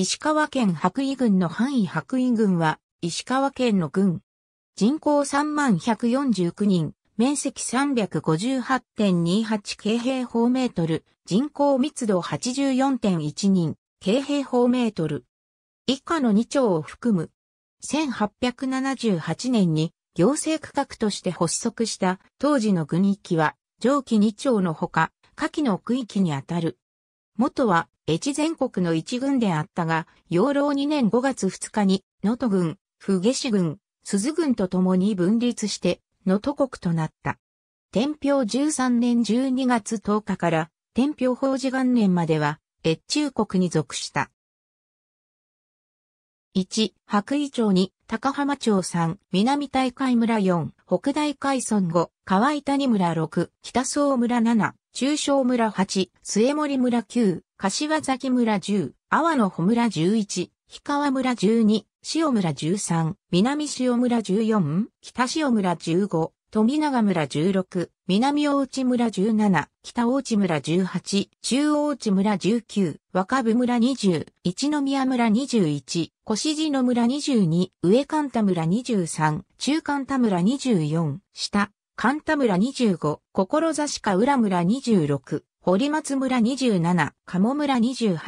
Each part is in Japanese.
石川県白衣郡の範囲白衣郡は、石川県の郡。人口3149人、面積358.28京平方メートル、人口密度84.1人、京平方メートル。以下の2町を含む。1878年に行政区画として発足した当時の郡域は上記2町のほか、下記の区域にあたる。元は越前国の一軍であったが、養老2年5月2日に、能登軍、不下市軍、鈴軍と共に分立して、能登国となった。天平13年12月10日から、天平法事元年までは、越中国に属した。1、白衣町に、高浜町3、南大海村4、北大海村5、河井谷村6、北総村7、中小村8、末森村9、柏崎村10、阿波野穂村11、氷川村12、塩村13、南塩村14、北塩村15、富永村16、南大内村17、北大内村18、中央内村19、若部村20、一宮村21、越路の村22、上神田村23、中関田村24、下、神田村25、志か浦村26、堀松村27、鴨村28、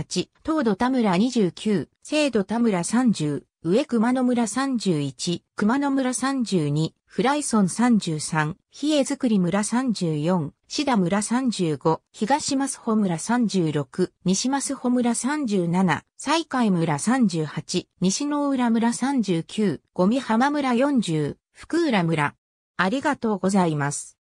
東土田村29、西土田村30、上熊野村31、熊野村32、フライソン33、比叡造り村34、志田村35、東マ穂村36、西マ穂村37、西海村38、西の浦村39、ゴミ浜村40、福浦村、ありがとうございます。